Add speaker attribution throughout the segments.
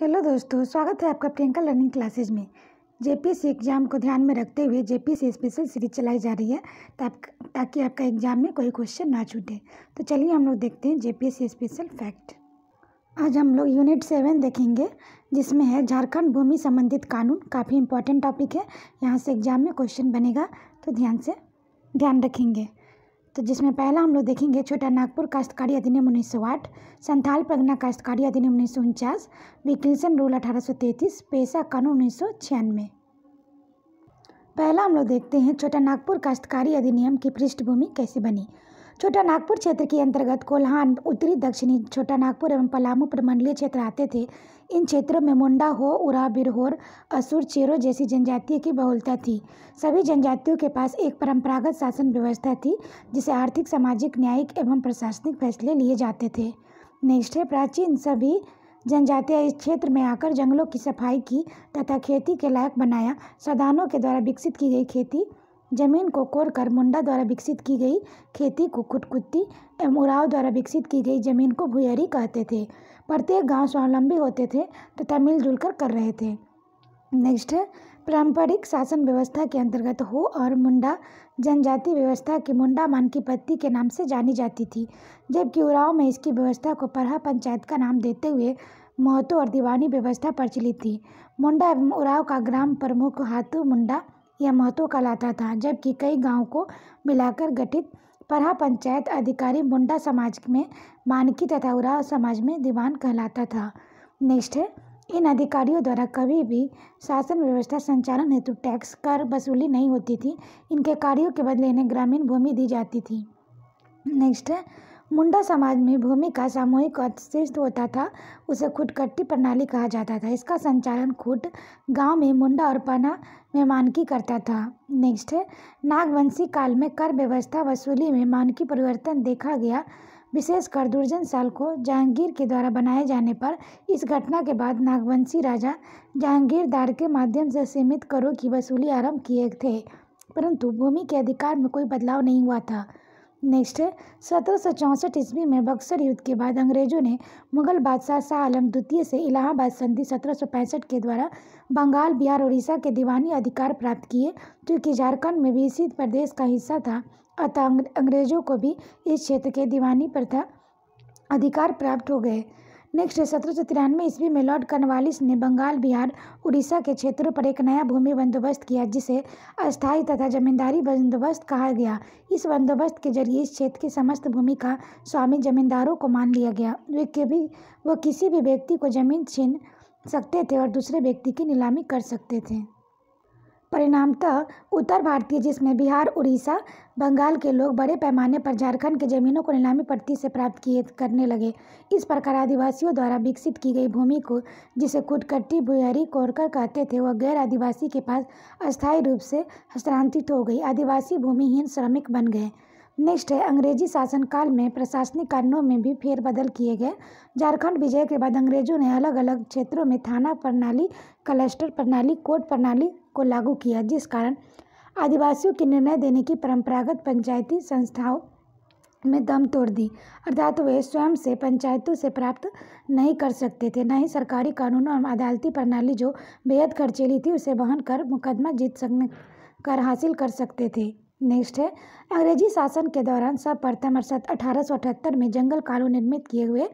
Speaker 1: hello दोस्तों स्वागत है आपका प्रियंका लर्निंग क्लासेज में जेपीएससी एग्ज़ाम को ध्यान में रखते हुए जेपीएससी स्पेशल सीरीज चलाई जा रही है ताकि आपका एग्ज़ाम में कोई क्वेश्चन ना छूटे तो चलिए हम लोग देखते हैं जेपीएससी स्पेशल फैक्ट आज हम लोग यूनिट सेवन देखेंगे जिसमें है झारखंड भूमि संबंधित कानून काफ़ी इंपॉर्टेंट टॉपिक है यहाँ से एग्ज़ाम में क्वेश्चन बनेगा तो ध्यान से ध्यान रखेंगे तो जिसमें पहला हम लोग देखेंगे छोटा नागपुर काश्तकारी अधिनियम उन्नीस सौ आठ संथाल प्रगना काश्तकारी अधिनियम उन्नीस सौ उनचास विकिल्सन रूल अठारह सौ तैंतीस पेशा कानून उन्नीस सौ छियानवे पहला हम लोग देखते हैं छोटा नागपुर काश्तकारी अधिनियम की पृष्ठभूमि कैसे बनी छोटा नागपुर क्षेत्र के अंतर्गत कोल्हान उत्तरी दक्षिणी छोटा नागपुर एवं पलामू प्रमंडलीय क्षेत्र आते थे इन क्षेत्रों में मुंडा हो उरा बिरहोर असुर चेरो जैसी जनजातियों की बहुलता थी सभी जनजातियों के पास एक परंपरागत शासन व्यवस्था थी जिसे आर्थिक सामाजिक न्यायिक एवं प्रशासनिक फैसले लिए जाते थे नेक्स्ट है प्राचीन सभी जनजातियाँ इस क्षेत्र में आकर जंगलों की सफाई की तथा खेती के लायक बनाया सदानों के द्वारा विकसित की गई खेती जमीन को कोरकर मुंडा द्वारा विकसित की गई खेती को कुटकुत्ती एवं उराव द्वारा विकसित की गई जमीन को भुयरी कहते थे प्रत्येक गांव स्वावलंबी होते थे तथा मिलजुल कर कर रहे थे नेक्स्ट है पारंपरिक शासन व्यवस्था के अंतर्गत हो और मुंडा जनजाति व्यवस्था की मुंडा मानकी पत्ती के नाम से जानी जाती थी जबकि उराव में इसकी व्यवस्था को परहा पंचायत का नाम देते हुए महत्व और दीवानी व्यवस्था प्रचलित थी मुंडा एवं उराव का ग्राम प्रमुख हाथू मुंडा या महत्व कहलाता था जबकि कई गांवों को मिलाकर गठित परहा पंचायत अधिकारी मुंडा समाज में मानकी तथा उराव समाज में दीवान कहलाता था नेक्स्ट है इन अधिकारियों द्वारा कभी भी शासन व्यवस्था संचालन हेतु टैक्स कर वसूली नहीं होती थी इनके कार्यों के बदले इन्हें ग्रामीण भूमि दी जाती थी नेक्स्ट है मुंडा समाज में भूमि का सामूहिक अतिशिष्ट होता था उसे खुटकट्टी प्रणाली कहा जाता था इसका संचालन खुट गांव में मुंडा और पाना में मानकी करता था नेक्स्ट है नागवंशी काल में कर व्यवस्था वसूली में मानकी परिवर्तन देखा गया विशेषकर दुर्जन साल को जहांगीर के द्वारा बनाए जाने पर इस घटना के बाद नागवंशी राजा जहांगीरदार के माध्यम से सीमित करों की वसूली आरंभ किए थे परंतु भूमि के अधिकार में कोई बदलाव नहीं हुआ था नेक्स्ट सत्रह सौ चौंसठ ईस्वी में बक्सर युद्ध के बाद अंग्रेजों ने मुगल बादशाह शाह आलम द्वितीय से इलाहाबाद संधि सत्रह सौ पैंसठ के द्वारा बंगाल बिहार उड़ीसा के दीवानी अधिकार प्राप्त किए क्योंकि झारखंड में भी इसी प्रदेश का हिस्सा था अतः अंग्रेजों को भी इस क्षेत्र के दीवानी प्रथा अधिकार प्राप्त हो गए नेक्स्ट है सत्रह सौ तिरानवे ईस्वी में लॉर्ड कर्नवालिस ने बंगाल बिहार उड़ीसा के क्षेत्रों पर एक नया भूमि बंदोबस्त किया जिसे अस्थायी तथा जमींदारी बंदोबस्त कहा गया इस बंदोबस्त के जरिए इस क्षेत्र की समस्त भूमि का स्वामी जमींदारों को मान लिया गया वे कभी वह किसी भी व्यक्ति को जमीन छीन सकते थे और दूसरे व्यक्ति की नीलामी कर सकते थे परिणामतः उत्तर भारतीय जिसमें बिहार उड़ीसा बंगाल के लोग बड़े पैमाने पर झारखंड के जमीनों को नीलामी पट्टी से प्राप्त किए करने लगे इस प्रकार आदिवासियों द्वारा विकसित की गई भूमि को जिसे कुटकट्टी भुयरी कोरकर कहते थे वह गैर आदिवासी के पास अस्थायी रूप से हस्तांतरित हो गई आदिवासी भूमिहीन श्रमिक बन गए नेक्स्ट है अंग्रेजी शासनकाल में प्रशासनिक कानूनों में भी फेरबदल किए गए झारखंड विजय के बाद अंग्रेजों ने अलग अलग क्षेत्रों में थाना प्रणाली क्लस्टर प्रणाली कोर्ट प्रणाली को लागू किया जिस कारण आदिवासियों के निर्णय देने की परंपरागत पंचायती संस्थाओं में दम तोड़ दी अर्थात वे स्वयं से पंचायतों से प्राप्त नहीं कर सकते थे न ही सरकारी कानूनों और अदालती प्रणाली जो बेहद खर्चेली थी उसे वहन कर मुकदमा जीत सकने कर हासिल कर सकते थे नेक्स्ट है अंग्रेजी शासन के दौरान सर्वप्रथम सन अठारह में जंगल कालू निर्मित किए हुए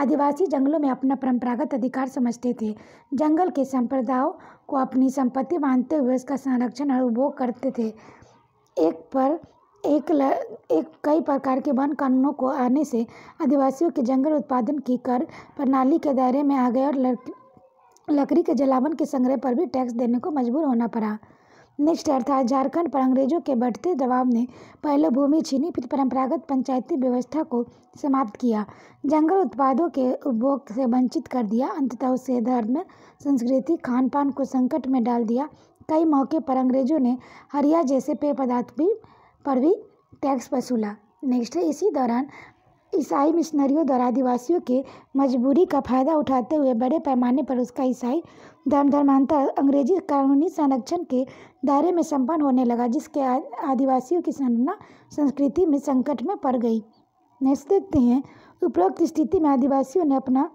Speaker 1: आदिवासी जंगलों में अपना परंपरागत अधिकार समझते थे जंगल के संप्रदायों को अपनी संपत्ति मानते हुए उसका संरक्षण और उपभोग करते थे एक पर एक ल, एक कई प्रकार के वन कानूनों को आने से आदिवासियों के जंगल उत्पादन की कर प्रणाली के दायरे में आ गए और लकड़ी के जलावन के संग्रह पर भी टैक्स देने को मजबूर होना पड़ा निष्ठ अर्थात झारखंड पर अंग्रेजों के बढ़ते दबाव ने पहले भूमि छीनी फिर परंपरागत पंचायती व्यवस्था को समाप्त किया जंगल उत्पादों के उपभोग से वंचित कर दिया अंततः उसे धर्म संस्कृति खान पान को संकट में डाल दिया कई मौके पर अंग्रेजों ने हरिया जैसे पेय पदार्थ भी पर भी टैक्स वसूला नेक्स्ट इसी दौरान ईसाई मिशनरियों द्वारा आदिवासियों के मजबूरी का फायदा उठाते हुए बड़े पैमाने पर उसका ईसाई धर्म धर्मांतर अंग्रेजी कानूनी संरक्षण के दायरे में संपन्न होने लगा जिसके आदिवासियों की संरचना संस्कृति में संकट में पड़ गई नेक्स्ट देखते हैं उपरोक्त स्थिति में आदिवासियों ने अपना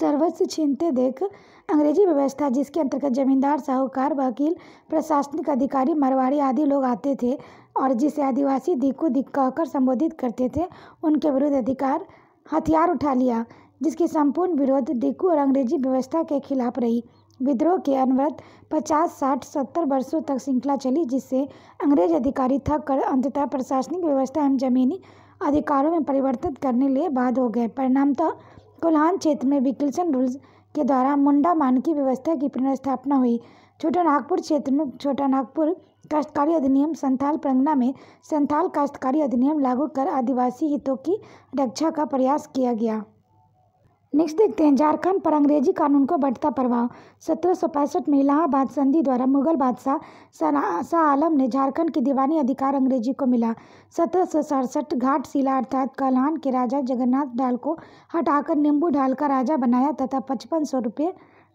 Speaker 1: सर्वस्व छीनते देख अंग्रेजी व्यवस्था जिसके अंतर्गत जमींदार साहूकार वकील प्रशासनिक अधिकारी मारवाड़ी आदि लोग आते थे और जिसे आदिवासी दिक्कू दिक कहकर संबोधित करते थे उनके विरुद्ध अधिकार हथियार उठा लिया जिसके संपूर्ण विरोध दिक्कू और अंग्रेजी व्यवस्था के खिलाफ रही विद्रोह के अनवरत पचास साठ सत्तर वर्षों तक श्रृंखला चली जिससे अंग्रेज अधिकारी थक कर अंततः प्रशासनिक व्यवस्था एवं जमीनी अधिकारों में परिवर्तित करने लिए बाध हो गए परिणामतः कोल्हान क्षेत्र में विकल्सन रूल्स के द्वारा मुंडा मानकी व्यवस्था की पुनर्स्थापना हुई छोटा नागपुर क्षेत्र में छोटा नागपुर काश्तकारी अधिनियम संथाल प्रंगना में संथाल काश्तकारी अधिनियम लागू कर आदिवासी हितों की रक्षा का प्रयास किया गया नेक्स्ट देखते हैं झारखंड पर अंग्रेजी कानून को बढ़ता प्रभाव सत्रह में इलाहाबाद संधि द्वारा मुगल बादशाह शाह आलम ने झारखंड की दीवानी अधिकार अंग्रेजी को मिला सत्रह घाटशिला अर्थात कल्हान के राजा जगन्नाथ डाल को हटाकर नींबू ढाल का राजा बनाया तथा पचपन सौ रुपये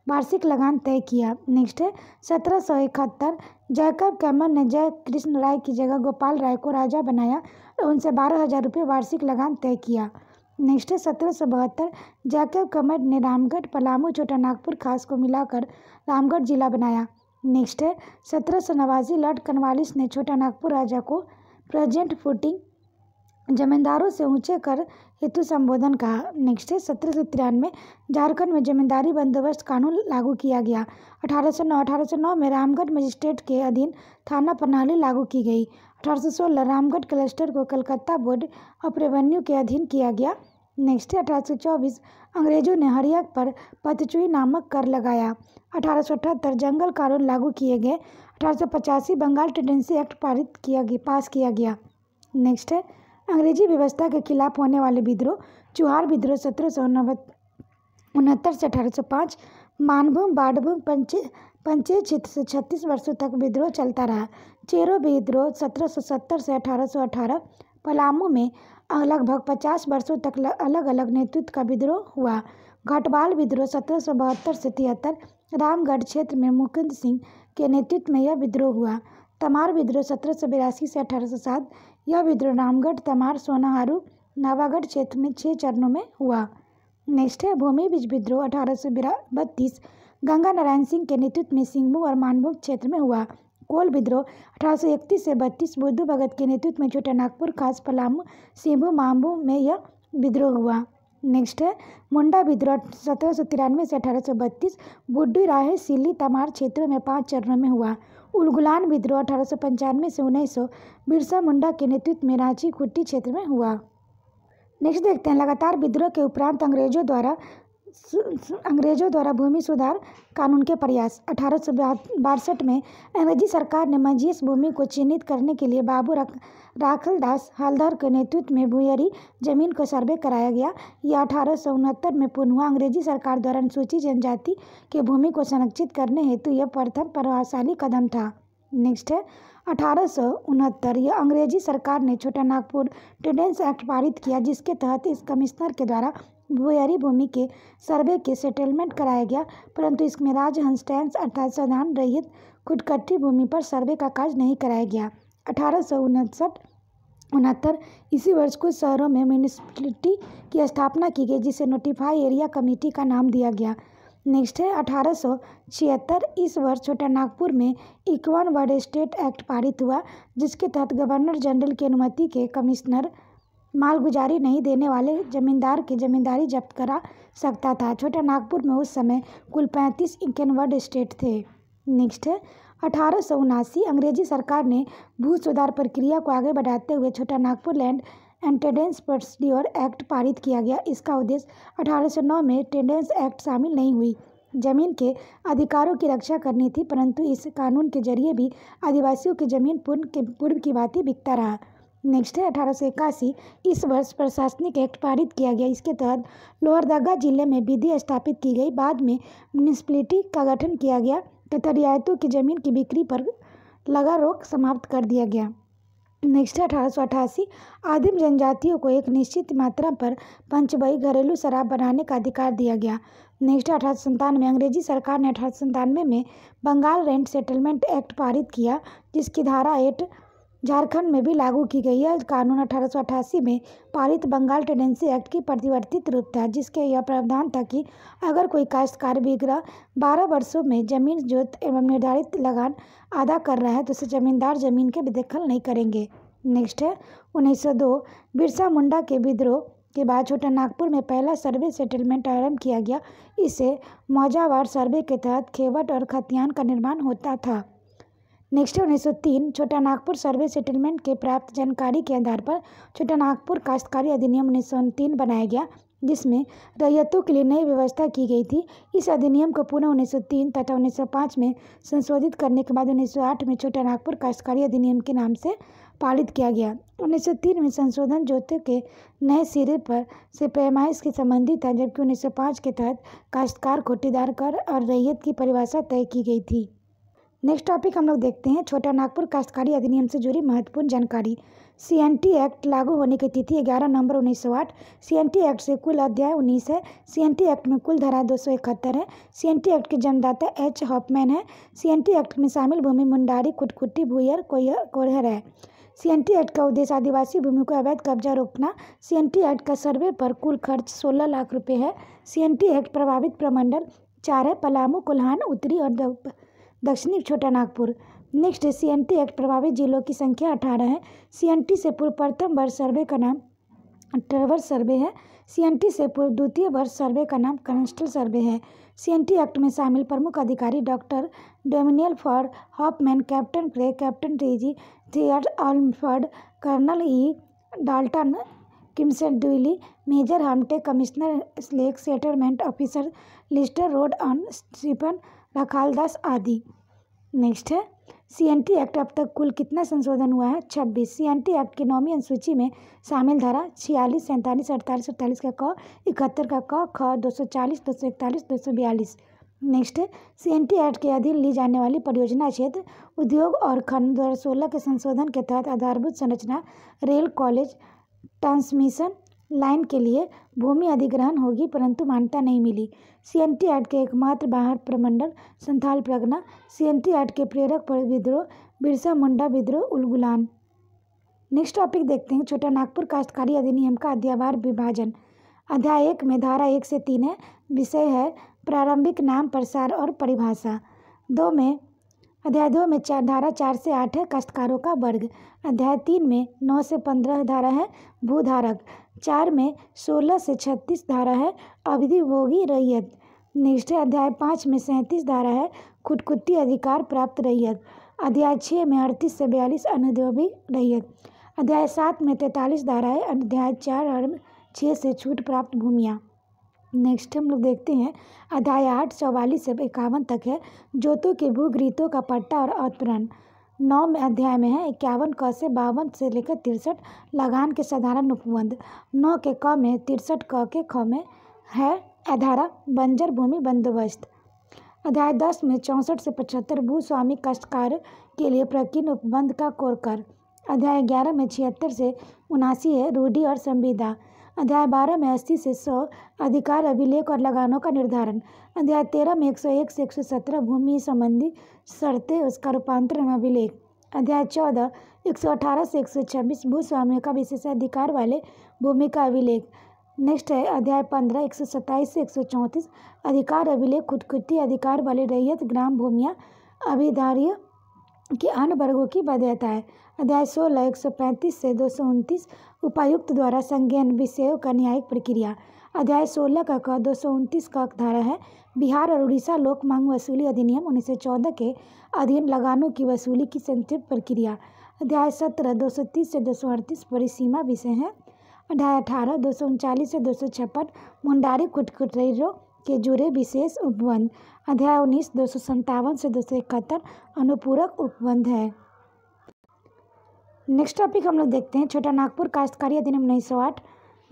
Speaker 1: वार्षिक लगान तय किया नेक्स्ट है सत्रह सौ इकहत्तर जैकब कैमर ने जय कृष्ण राय की जगह गोपाल राय को राजा बनाया और उनसे बारह हज़ार रुपये वार्षिक लगान तय किया नेक्स्ट है सत्रह सौ बहत्तर जैकब कमर ने रामगढ़ पलामू छोटा नागपुर खास को मिलाकर रामगढ़ जिला बनाया नेक्स्ट है सत्रह सौ नवासी लॉर्ड कनवालिस ने छोटा नागपुर राजा को प्रेजेंट फुटिंग जमींदारों से ऊंचे कर हेतु संबोधन कहा नेक्स्ट है सत्रह सौ तिरानवे झारखंड में जमींदारी बंदोबस्त कानून लागू किया गया अठारह सौ नौ अठारह सौ नौ में रामगढ़ मजिस्ट्रेट के अधीन थाना प्रणाली लागू की गई अठारह रामगढ़ क्लस्टर को कलकत्ता बोर्ड ऑफ रेवेन्यू के अधीन किया गया नेक्स्ट है अठारह अंग्रेजों ने हरिया पर पतचुई नामक कर लगाया अठारह जंगल कानून लागू किए गए अठारह बंगाल टेंडेंसी एक्ट पारित किया गया पास किया गया नेक्स्ट है अंग्रेजी व्यवस्था के खिलाफ होने वाले विद्रोह चुहार विद्रोह सत्रह सौ उनहत्तर से अठारह सौ पाँच मानभूम बाडभूम पंचे पंचेक्षित से छत्तीस वर्षों तक विद्रोह चलता रहा चेरो विद्रोह सत्रह सौ सत्तर से अठारह सौ अठारह पलामू में लगभग पचास वर्षों तक अलग अलग नेतृत्व का विद्रोह हुआ घटवाल विद्रोह सत्रह सौ बहत्तर से तिहत्तर रामगढ़ क्षेत्र में मुकुंद सिंह के नेतृत्व में यह विद्रोह हुआ तमार विद्रोह सत्रह सौ बिरासी से अठारह सौ सात यह विद्रोह रामगढ़ तमार सोनाहारू नवागढ़ क्षेत्र में छः चरणों में हुआ नेक्स्ट है भूमि बीज विद्रोह अठारह सौ बत्तीस गंगा नारायण सिंह के नेतृत्व में सिंहभूम और मानभूम क्षेत्र में हुआ कोल विद्रोह अठारह इकतीस से बत्तीस बुद्ध भगत के नेतृत्व में छोटा नागपुर खास पलामू सिंबू मामू में यह विद्रोह हुआ नेक्स्ट है मुंडा विद्रोह सत्रह सौ तिरानवे से अठारह सौ बत्तीस बुड्ढी राहे सिली तमार क्षेत्रों में पांच चरणों में हुआ उलगुलान विद्रोह अठारह सौ पंचानवे से उन्नीस सौ बिरसा मुंडा के नेतृत्व में रांची खुट्टी क्षेत्र में हुआ नेक्स्ट देखते हैं लगातार विद्रोह के उपरांत अंग्रेजों द्वारा अंग्रेज़ों द्वारा भूमि सुधार कानून के प्रयास अठारह सौ बासठ में अंग्रेजी सरकार ने मजीएस भूमि को चिन्हित करने के लिए बाबू राखलदास हलधर के नेतृत्व में भूयरी जमीन को सर्वे कराया गया यह अठारह सौ उनहत्तर में पुनः अंग्रेजी सरकार द्वारा अनुसूचित जनजाति के भूमि को संरक्षित करने हेतु यह प्रथम प्रभावशाली कदम था नेक्स्ट है अठारह सौ उनहत्तर यह अंग्रेजी सरकार ने छोटा नागपुर टेंडेंस एक्ट पारित किया जिसके तहत इस कमिश्नर के द्वारा भूयरी भूमि के सर्वे के सेटलमेंट कराया गया परंतु इसमें राजहंस टैंस अर्थात साधारण रहित खुदकट्टी भूमि पर सर्वे का कार्य नहीं कराया गया अठारह सौ उनसठ उनहत्तर इसी वर्ष कुछ शहरों में म्यूनिसपलिटी की स्थापना की गई जिसे नोटिफाई एरिया कमेटी का नाम दिया गया नेक्स्ट है अठारह इस वर्ष छोटा नागपुर में इक्वन वर्ड स्टेट एक्ट पारित हुआ जिसके तहत गवर्नर जनरल की अनुमति के कमिश्नर मालगुजारी नहीं देने वाले जमींदार की जमींदारी जब्त करा सकता था छोटा नागपुर में उस समय कुल पैंतीस इक्यानवर्ड स्टेट थे नेक्स्ट है अठारह सौ उनासी अंग्रेजी सरकार ने भू सुधार प्रक्रिया को आगे बढ़ाते हुए Chota Nagpur land and tenants procedure act पारित किया गया इसका उद्देश्य अठारह सौ नौ में टेंडेंस एक्ट शामिल नहीं हुई जमीन के अधिकारों की रक्षा करनी थी परंतु इस कानून के जरिए भी आदिवासियों की जमीन पूर्व के पूर्व की ही बिकता रहा नेक्स्ट है अठारह सौ इक्यासी इस वर्ष प्रशासनिक एक्ट पारित किया गया इसके तहत लोहरदगा जिले में विधि स्थापित की गई बाद में म्यूनिसपलिटी का गठन किया गया तथा रियायतों की जमीन की बिक्री पर लगा रोक समाप्त कर दिया गया नेक्स्ट है अठारह सौ अठासी आदिम जनजातियों को एक निश्चित मात्रा पर पंचबई घरेलू शराब बनाने का अधिकार दिया गया नेक्स्ट अठारह सौ संतानवे अंग्रेजी सरकार ने अठारह सौ संतानवे में बंगाल रेंट सेटलमेंट एक्ट पारित किया जिसकी धारा एट झारखंड में भी लागू की गई यह कानून अठारह में पारित बंगाल टेंडेंसी एक्ट की परिवर्तित रूप था जिसके यह प्रावधान था कि अगर कोई काश्तकार विग्रह बारह वर्षों में जमीन जोत एवं निर्धारित लगान अदा कर रहा है तो उसे जमींदार जमीन के दखल नहीं करेंगे नेक्स्ट है उन्नीस बिरसा मुंडा के विद्रोह के बाद छोटा नागपुर में पहला सर्वे सेटलमेंट आरम्भ किया गया इसे मौजावार सर्वे के तहत खेवट और खतियान का निर्माण होता था नेक्स्ट उन्नीस सौ तीन छोटा नागपुर सर्वे सेटलमेंट के प्राप्त जानकारी के आधार पर छोटा नागपुर काश्तकारी अधिनियम उन्नीस सौ तीन बनाया गया जिसमें रैयतों के लिए नई व्यवस्था की गई थी इस अधिनियम को पुनः उन्नीस सौ तीन तथा उन्नीस सौ पाँच में संशोधित करने के बाद उन्नीस सौ आठ में छोटा नागपुर काश्तकारी अधिनियम के नाम से पारित किया गया उन्नीस सौ तीन में संशोधन जोते के नए सिरे पर से पैमाइश के संबंधित था जबकि उन्नीस सौ पाँच के तहत काश्तकार कोटीदार कर और रैयत की परिभाषा तय की गई थी नेक्स्ट टॉपिक हम लोग देखते हैं छोटा नागपुर काश्तकारी अधिनियम से जुड़ी महत्वपूर्ण जानकारी सीएनटी एक्ट लागू होने की तिथि ग्यारह नवंबर उन्नीस सौ आठ सी एक्ट से कुल अध्याय उन्नीस है सीएनटी एक्ट में कुल धारा दो सौ इकहत्तर है सी एक्ट के जन्मदाता एच हॉपमैन है सी एक्ट में शामिल भूमि मुंडारी कुटकुट्टी भूयर कोयर कोहर है टी एक्ट का उद्देश्य आदिवासी भूमि को अवैध कब्जा रोकना टी एक्ट का सर्वे पर कुल खर्च सोलह लाख रुपए है टी एक्ट प्रभावित प्रमंडल चार है पलामू कोल्हान उत्तरी और दक्षिणी छोटा नागपुर नेक्स्ट है सी एक्ट प्रभावित जिलों की संख्या अठारह है सी से पूर्व प्रथम वर्ष सर्वे का नाम ट्रेवर सर्वे है सी से पूर्व द्वितीय वर्ष सर्वे का नाम कंस्टल सर्वे है सी एक्ट में शामिल प्रमुख अधिकारी डॉक्टर डोमिनियल फॉर्ड हॉपमैन कैप्टन क्रे कैप्टन रेजी थियर ऑलफर्ड कर्नल ई डाल्टन किमसेट डुली मेजर हमटे कमिश्नर स्लेक सेटलमेंट ऑफिसर लिस्टर रोड ऑन स्टीफन रखाल दास आदि नेक्स्ट है सी एन टी एक्ट अब तक कुल कितना संशोधन हुआ है छब्बीस सी एन टी एक्ट की नौवीं अनुसूची में शामिल धारा छियालीस सैंतालीस अड़तालीस अड़तालीस का क इकहत्तर का क ख दो सौ चालीस दो सौ इकतालीस दो सौ बयालीस next C N T act के अधीन ली जाने वाली परियोजना क्षेत्र उद्योग और खंड दो हज़ार सोलह के संशोधन के तहत आधारभूत संरचना रेल कॉलेज ट्रांसमिशन लाइन के लिए भूमि अधिग्रहण होगी परंतु मान्यता नहीं मिली सीएनटी एक्ट के एकमात्र बाहर प्रमंडल संथाल एन सीएनटी एक्ट के प्रेरक विद्रोह बिरसा मुंडा विद्रोह उलगुलान नेक्स्ट टॉपिक देखते हैं छोटा नागपुर काश्तकारी अधिनियम का अध्यावार विभाजन अध्याय एक में धारा एक से तीन है विषय है प्रारंभिक नाम प्रसार और परिभाषा दो में अध्याय दो में चार धारा चार से आठ है काश्तकारों का वर्ग अध्याय तीन में नौ से पंद्रह धारा है भूधारक चार में सोलह से छत्तीस धारा है अवधिभोगी रैयत नेक्स्ट अध्याय पाँच में सैंतीस धारा है खुटकुट्टी अधिकार प्राप्त रैयत अध्याय छः में अड़तीस से बयालीस अनुद्योगी रैयत अध्याय सात में तैंतालीस धारा है अध्याय चार और छः से छूट प्राप्त भूमिया नेक्स्ट हम लोग देखते हैं अध्याय आठ चौवालीस से इक्यावन तक है जोतों के भूगृतों का पट्टा और अतरण नौ में अध्याय में है इक्यावन क से बावन से लेकर तिरसठ लगान के साधारण उपबंध नौ के क में तिरसठ क के ख में है अधारा बंजर भूमि बंदोबस्त अध्याय दस में चौंसठ से पचहत्तर भूस्वामी कष्टकार के लिए प्रकीर्ण उपबंध का कोरकर अध्याय ग्यारह में छिहत्तर से उनासी है रूढ़ी और संविदा अध्याय बारह में अस्सी से सौ अधिकार अभिलेख और लगानों का निर्धारण अध्याय तेरह में एक सौ एक से एक सौ सत्रह भूमि संबंधी शर्तें उसका रूपांतरण अभिलेख अध्याय चौदह एक सौ अठारह से एक सौ छब्बीस भूस्वामियों का विशेषाधिकार वाले भूमि का अभिलेख नेक्स्ट है अध्याय पंद्रह एक सौ सत्ताईस से एक सौ चौंतीस अधिकार अभिलेख खुदकुटी अधिकार वाले रैयत ग्राम भूमिया अभिधार्य के अन्य वर्गों की वैधता है अध्याय सोलह एक सौ पैंतीस से दो सौ उनतीस उपायुक्त द्वारा संज्ञान विषयों का न्यायिक प्रक्रिया अध्याय सोलह का क दो सौ उनतीस का धारा है बिहार और उड़ीसा लोक मांग वसूली अधिनियम उन्नीस सौ चौदह के अधीन लगानों की वसूली की संक्षिप्त प्रक्रिया अध्याय सत्रह दो सौ तीस से दो सौ अड़तीस परिसीमा विषय है अध्याय अठारह दो सौ उनचालीस से दो सौ छप्पन मुंडारी कुटकुटरों के जुड़े विशेष उपबंध अध्याय उन्नीस दो सौ संतावन से दो सौ इकहत्तर अनुपूरक उपबंध है नेक्स्ट टॉपिक हम लोग देखते हैं छोटा नागपुर काश्तकारी अधिनियम उन्नीस सौ आठ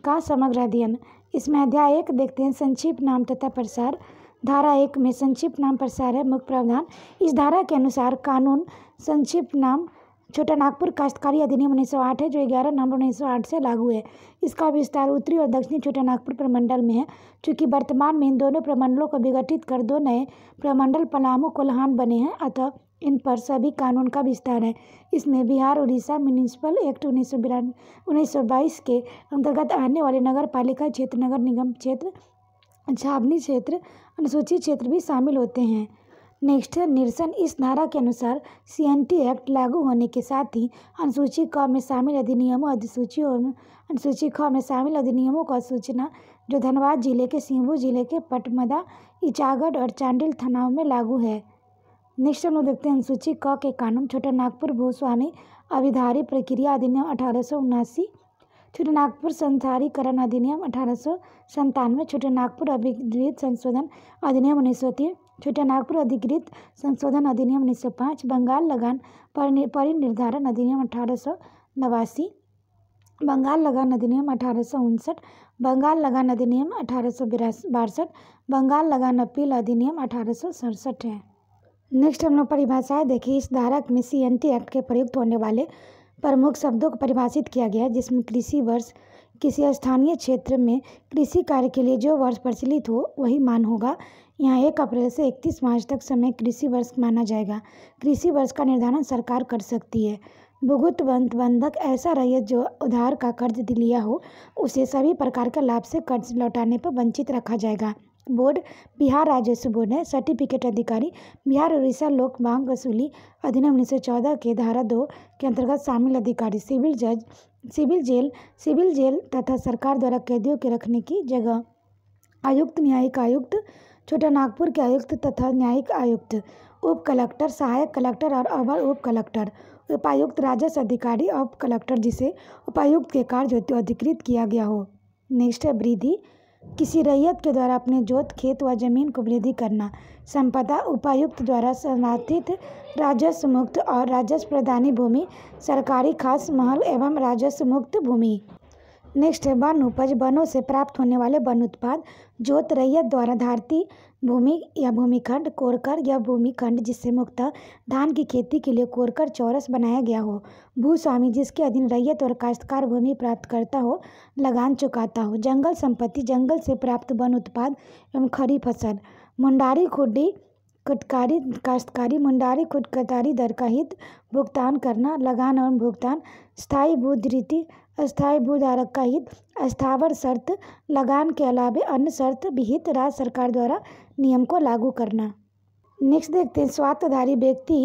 Speaker 1: का समग्र अध्ययन इसमें अध्याय एक देखते हैं संक्षिप्त नाम तथा प्रसार धारा एक में संक्षिप्त नाम प्रसार है मुख्य प्रावधान इस धारा के अनुसार कानून संक्षिप्त नाम छोटा नागपुर काश्तकारी अधिनियम उन्नीस सौ आठ है जो ग्यारह नवंबर उन्नीस सौ आठ से लागू है इसका विस्तार उत्तरी और दक्षिणी छोटा नागपुर प्रमंडल में है चूँकि वर्तमान में इन दोनों प्रमंडलों को विघटित कर दो नए प्रमंडल पलामू कोल्हान बने हैं अतः इन पर सभी कानून का विस्तार है इसमें बिहार उड़ीसा म्यूनिसिपल एक्ट उन्नीस सौ बिरान उन्नीस सौ बाईस के अंतर्गत आने वाले नगर पालिका क्षेत्र नगर निगम क्षेत्र छावनी क्षेत्र अनुसूचित क्षेत्र भी शामिल होते हैं नेक्स्ट है निरसन इस धारा के अनुसार सीएनटी एक्ट लागू होने के साथ ही अनुसूची क में शामिल अधिनियमों अधिसूचियों अनुसूची ख में शामिल अधिनियमों का सूचना जो धनबाद जिले के सिंहभू जिले के पटमदा इचागढ़ और चांडिल थानाओं में लागू है नेक्स्ट हम लोग देखते हैं अनुसूची क के कानून छोटा नागपुर भूस्वामी अविधारी प्रक्रिया अधिनियम अठारह सौ उनासी छोटे नागपुर संसारीकरण अधिनियम अठारह सौ संतानवे छोटे नागपुर अधिकृत संशोधन अधिनियम उन्नीस सौ तीन छोटे नागपुर अधिकृत संशोधन अधिनियम उन्नीस सौ पाँच बंगाल लगान परिनिर्धारण अधिनियम अठारह सौ नवासी बंगाल लगान अधिनियम अठारह सौ उनसठ बंगाल लगान अधिनियम अठारह सौ बासठ बंगाल लगान अपील अधिनियम अठारह सौ सड़सठ है नेक्स्ट हम लोग परिभाषाएं देखिए इस धारक में सी एन टी एक्ट के प्रयुक्त होने वाले प्रमुख शब्दों को परिभाषित किया गया है जिसमें कृषि वर्ष किसी स्थानीय क्षेत्र में कृषि कार्य के लिए जो वर्ष प्रचलित हो वही मान होगा यहाँ एक अप्रैल से इकतीस मार्च तक समय कृषि वर्ष माना जाएगा कृषि वर्ष का निर्धारण सरकार कर सकती है भुगत बंधक ऐसा रहिए जो उधार का कर्ज लिया हो उसे सभी प्रकार का लाभ से कर्ज लौटाने पर वंचित रखा जाएगा बोर्ड बिहार राजस्व बोर्ड है सर्टिफिकेट अधिकारी बिहार उड़ीसा लोक मांग वसूली अधिनियम उन्नीस सौ चौदह के धारा दो के अंतर्गत शामिल अधिकारी सिविल जज सिविल जेल सिविल जेल तथा सरकार द्वारा कैदियों के रखने की जगह आयुक्त न्यायिक आयुक्त छोटा नागपुर के आयुक्त तथा न्यायिक आयुक्त उप कलेक्टर सहायक कलेक्टर और अवर उप कलेक्टर उपायुक्त राजस्व अधिकारी उप कलेक्टर जिसे उपायुक्त के कार्य हेतु अधिकृत किया गया हो नेक्स्ट है वृद्धि किसी रैयत के द्वारा अपने जोत खेत व जमीन को वृद्धि करना संपदा उपायुक्त द्वारा समर्थित राजस्व मुक्त और राजस्व प्रदानी भूमि सरकारी खास महल एवं राजस्व मुक्त भूमि नेक्स्ट है वन उपज वनों से प्राप्त होने वाले वन उत्पाद जोत रैयत द्वारा धारती भूमि या भूमिखंड कोरकर या भूमिखंड जिससे मुक्त धान की खेती के लिए कोरकर चौरस बनाया गया हो भूस्वामी जिसके अधीन रैयत और काश्तकार भूमि प्राप्त करता हो लगान चुकाता हो जंगल संपत्ति जंगल से प्राप्त वन उत्पाद एवं खड़ी फसल मुंडारी खुडी काटकारी काश्तकारी मुंडारी खुदकतारी दर का हित भुगतान करना लगान और भुगतान स्थायी भूधृति अस्थायी भूधारक का हित स्थावर शर्त लगान के अलावे अन्य शर्त विहित राज्य सरकार द्वारा नियम को लागू करना नेक्स्ट देखते हैं स्वार्थधारी व्यक्ति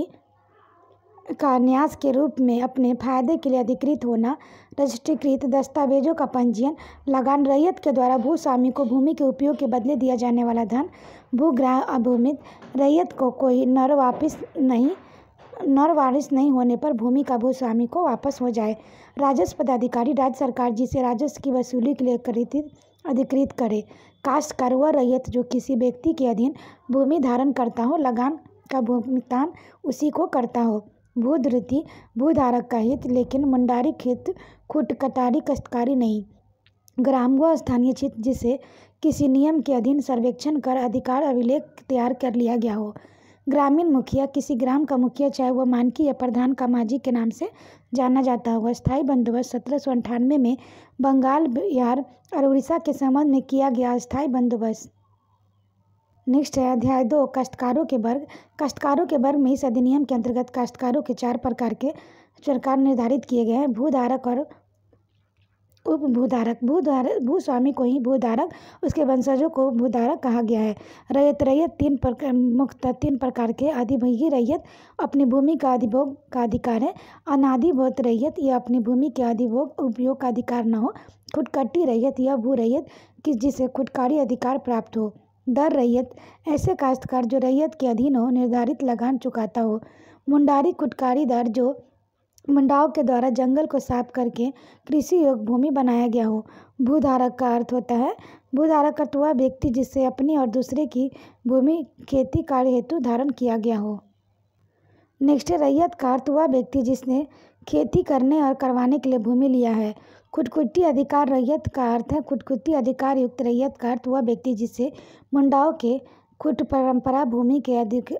Speaker 1: का न्यास के रूप में अपने फायदे के लिए अधिकृत होना रजिस्ट्रीकृत दस्तावेजों का पंजीयन लगान रैयत के द्वारा भूस्वामी को भूमि के उपयोग के बदले दिया जाने वाला धन भूग्रह अभूमित रैयत को कोई नर वापिस नहीं नर वारिस नहीं होने पर भूमि का भूस्वामी को वापस हो जाए राजस्व पदाधिकारी राज्य सरकार जिसे राजस्व की वसूली के लिए अधिकृत करे काश्तकार वह रैयत जो किसी व्यक्ति के अधीन भूमि धारण करता हो लगान का भुगतान उसी को करता हो भूधृति भूधारक का हित लेकिन मंडारी खेत खुट कटारी नहीं ग्राम व स्थानीय क्षेत्र जिसे किसी नियम के अधीन सर्वेक्षण कर अधिकार अभिलेख तैयार कर लिया गया हो ग्रामीण मुखिया किसी ग्राम का मुखिया चाहे वह मानकी या प्रधान का माझी के नाम से जाना जाता हुआ स्थायी बंदोबस्त सत्रह सौ अंठानवे में बंगाल बिहार और उड़ीसा के संबंध में किया गया स्थायी बंदोबस्त नेक्स्ट है अध्याय दो काश्तकारों के वर्ग काश्तकारों के वर्ग में इस अधिनियम के अंतर्गत काश्तकारों के चार प्रकार के सरकार निर्धारित किए गए हैं भूधारक और उपभूधारक भूधारक भूस्वामी को ही भूधारक उसके वंशजों को भूधारक कहा गया है रैयत रैयत तीन प्रकार मुख्य तीन प्रकार के अधिभोगी रैयत अपनी भूमि का अधिभोग का अधिकार है अनाधिभूत रैयत या अपनी भूमि के अधिभोग उपयोग का अधिकार न हो खुटकट्टी रैयत या भू रैयत कि जिसे खुटकारी अधिकार प्राप्त हो दर रैयत ऐसे काश्तकार जो रैयत के अधीन हो निर्धारित लगान चुकाता हो मुंडारी कुटकारी दर जो मंडाव के द्वारा जंगल को साफ करके कृषि योग्य भूमि बनाया गया हो भूधारक का अर्थ होता है भूधारक का वह व्यक्ति जिससे अपनी और दूसरे की भूमि खेती कार्य हेतु धारण किया गया हो नेक्स्ट है रैयत का अर्थ व्यक्ति जिसने खेती करने और करवाने के लिए भूमि लिया है खुटकुटी अधिकार रैयत का अर्थ है खुटकुटी अधिकार युक्त रैयत का अर्थ वह व्यक्ति जिसे मुंडाओं के खुट परंपरा भूमि के अधिक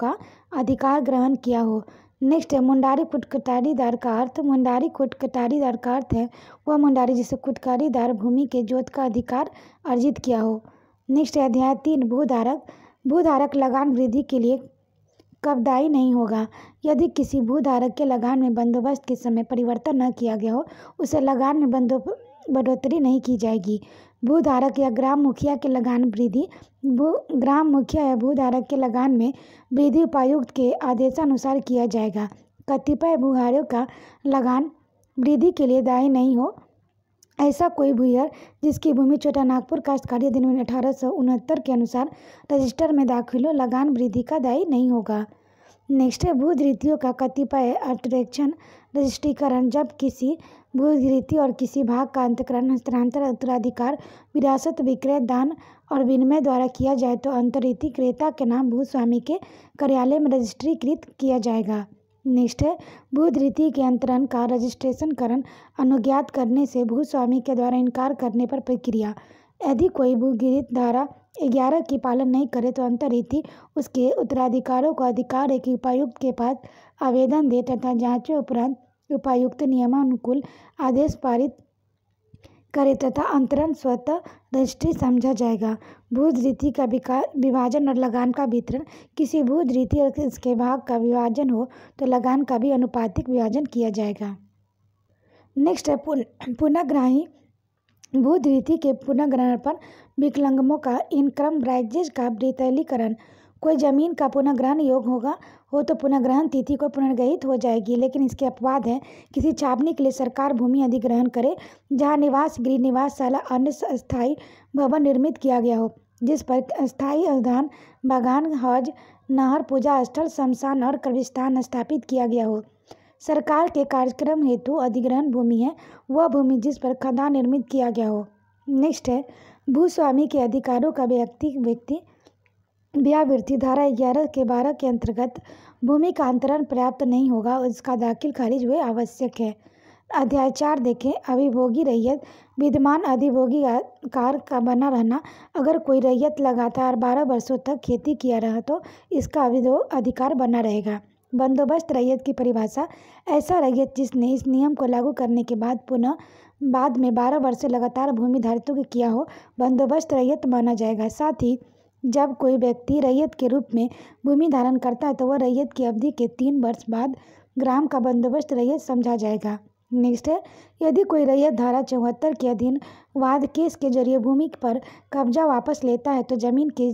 Speaker 1: का अधिकार ग्रहण किया हो नेक्स्ट है मुंडारी कुटकटारीदार का अर्थ मुंडारी कुटकटारीदार का अर्थ है वह मुंडारी जिसे कुटकारीदार भूमि के जोत का अधिकार अर्जित किया हो नेक्स्ट है अध्याय तीन भूधारक भूधारक लगान वृद्धि के लिए कबदाई नहीं होगा यदि किसी भूधारक के लगान में बंदोबस्त के समय परिवर्तन न किया गया हो उसे लगान में बंदो बढ़ोतरी नहीं की जाएगी भूधारक या ग्राम मुखिया के लगान वृद्धि भू ग्राम मुखिया या भूधारक के लगान में वृद्धि उपायुक्त के आदेशानुसार किया जाएगा कतिपय भूहारों का लगान वृद्धि के लिए दायी नहीं हो ऐसा कोई है जिसकी भूमि छोटा नागपुर काश्तकारी दिन अधिनियम अठारह सौ उनहत्तर के अनुसार रजिस्टर में दाखिल हो लगान वृद्धि का दायी नहीं होगा नेक्स्ट है भूधृतियों का कतिपय अट्रैक्शन रजिस्ट्रीकरण जब किसी भूधृति और किसी भाग का अंतकरण हस्तांतरण उत्तराधिकार विरासत विक्रय दान और विनिमय द्वारा किया जाए तो अंतरिति क्रेता के नाम भूस्वामी के कार्यालय में रजिस्ट्रीकृत किया जाएगा निष्ठ है रीति के अंतरण का रजिस्ट्रेशन करण अनुज्ञात करने से भूस्वामी के द्वारा इनकार करने पर प्रक्रिया यदि कोई भूगिरित धारा ग्यारह की पालन नहीं करे तो अंतरिति उसके उत्तराधिकारों को अधिकार है कि उपायुक्त के पास आवेदन दे तथा जांचों उपरांत उपायुक्त नियमानुकूल आदेश पारित करे तथा अंतरण स्वतः दृष्टि समझा जाएगा भूत रीति का विकास विभाजन और लगान का वितरण किसी भूत रीति और इसके भाग का विभाजन हो तो लगान का भी अनुपातिक विभाजन किया जाएगा नेक्स्ट है पुन पुनर्ग्राही भूत रीति के पुनर्ग्रहण पर विकलांगों का इनक्रम क्रम राज्य का वृतलीकरण कोई जमीन का पुनर्ग्रहण योग होगा हो तो पुनर्ग्रहण तिथि को पुनर्गहित हो जाएगी लेकिन इसके अपवाद हैं किसी छावनी के लिए सरकार भूमि अधिग्रहण करे जहाँ निवास गृह निवास शाला अन्य स्थायी भवन निर्मित किया गया हो जिस पर स्थायी अवधान बागान हज नहर पूजा स्थल शमशान और कब्रिस्तान स्थापित किया गया हो सरकार के कार्यक्रम हेतु अधिग्रहण भूमि है वह भूमि जिस पर खदान निर्मित किया गया हो नेक्स्ट है भूस्वामी के अधिकारों का व्यक्ति व्यक्ति ब्यावृत्ति धारा ग्यारह के बारह के अंतर्गत भूमि का अंतरण पर्याप्त नहीं होगा उसका दाखिल खारिज हुए आवश्यक है अध्याय चार देखें अभिभोगी रैयत विद्यमान अधिभोगी कार का बना रहना अगर कोई रैयत लगातार बारह वर्षों तक खेती किया रहा तो इसका अधिकार बना रहेगा बंदोबस्त रैयत की परिभाषा ऐसा रैयत जिसने इस नियम को लागू करने के बाद पुनः बाद में बारह वर्ष लगातार भूमि धारित किया हो बंदोबस्त रैयत माना जाएगा साथ ही जब कोई व्यक्ति रैयत के रूप में भूमि धारण करता है तो वह रैयत की अवधि के तीन वर्ष बाद ग्राम का बंदोबस्त रैयत समझा जाएगा नेक्स्ट है यदि कोई रैयत धारा चौहत्तर के अधीन वाद केस के जरिए भूमि पर कब्जा वापस लेता है तो जमीन के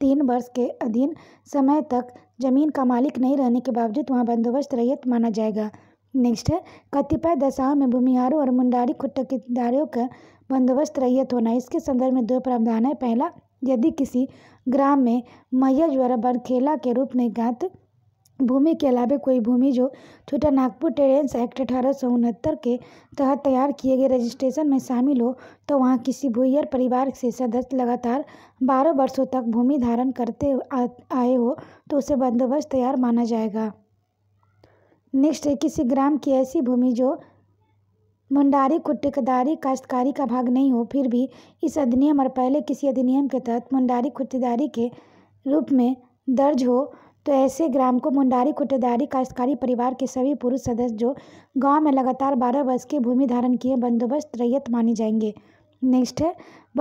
Speaker 1: तीन वर्ष के अधीन समय तक जमीन का मालिक नहीं रहने के बावजूद वहाँ बंदोबस्त रैयत माना जाएगा नेक्स्ट है कतिपय दशाओं में भूमिहारों और मुंडारी खुट्टकेदारों का बंदोबस्त रैयत होना इसके संदर्भ में दो प्रावधान है पहला यदि किसी ग्राम में मैया ज्वारा बरखेला के रूप में ज्ञात भूमि के अलावे कोई भूमि जो छोटा नागपुर टेरेंस एक्ट अठारह सौ उनहत्तर के तहत तैयार किए गए रजिस्ट्रेशन में शामिल हो तो वहाँ किसी भूयर परिवार से सदस्य लगातार बारह वर्षों तक भूमि धारण करते आए हो तो उसे बंदोबस्त तैयार माना जाएगा नेक्स्ट है किसी ग्राम की ऐसी भूमि जो मुंडारी खुदटिकदारी काश्तकारी का भाग नहीं हो फिर भी इस अधिनियम और पहले किसी अधिनियम के तहत मुंडारी खुदटिकदारी के रूप में दर्ज हो तो ऐसे ग्राम को मुंडारी कुटेदारी काश्तकारी परिवार के सभी पुरुष सदस्य जो गांव में लगातार बारह वर्ष के भूमि धारण किए बंदोबस्त रैयत माने जाएंगे नेक्स्ट है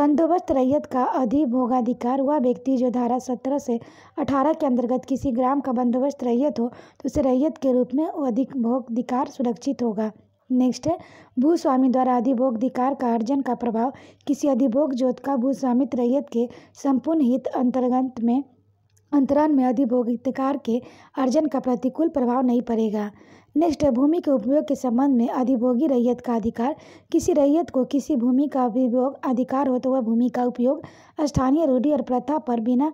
Speaker 1: बंदोबस्त रैयत का अधिभोगाधिकार वह व्यक्ति जो धारा सत्रह से अठारह के अंतर्गत किसी ग्राम का बंदोबस्त रैयत हो तो उसे रैयत के रूप में अधिक भोगाधिकार सुरक्षित होगा नेक्स्ट है भूस्वामी द्वारा अधिभोगधिकार का अर्जन का प्रभाव किसी अधिभोग ज्योत का भूस्वामित्व रैयत के संपूर्ण हित अंतर्गत में अंतरण में अधिभोगिकार के अर्जन का प्रतिकूल प्रभाव नहीं पड़ेगा नेक्स्ट है भूमि के उपयोग के संबंध में अधिभोगी रैयत का अधिकार किसी रैयत को किसी भूमि का अभिभोग अधिकार हो तो वह भूमि का उपयोग स्थानीय रूढ़ी और प्रथा पर बिना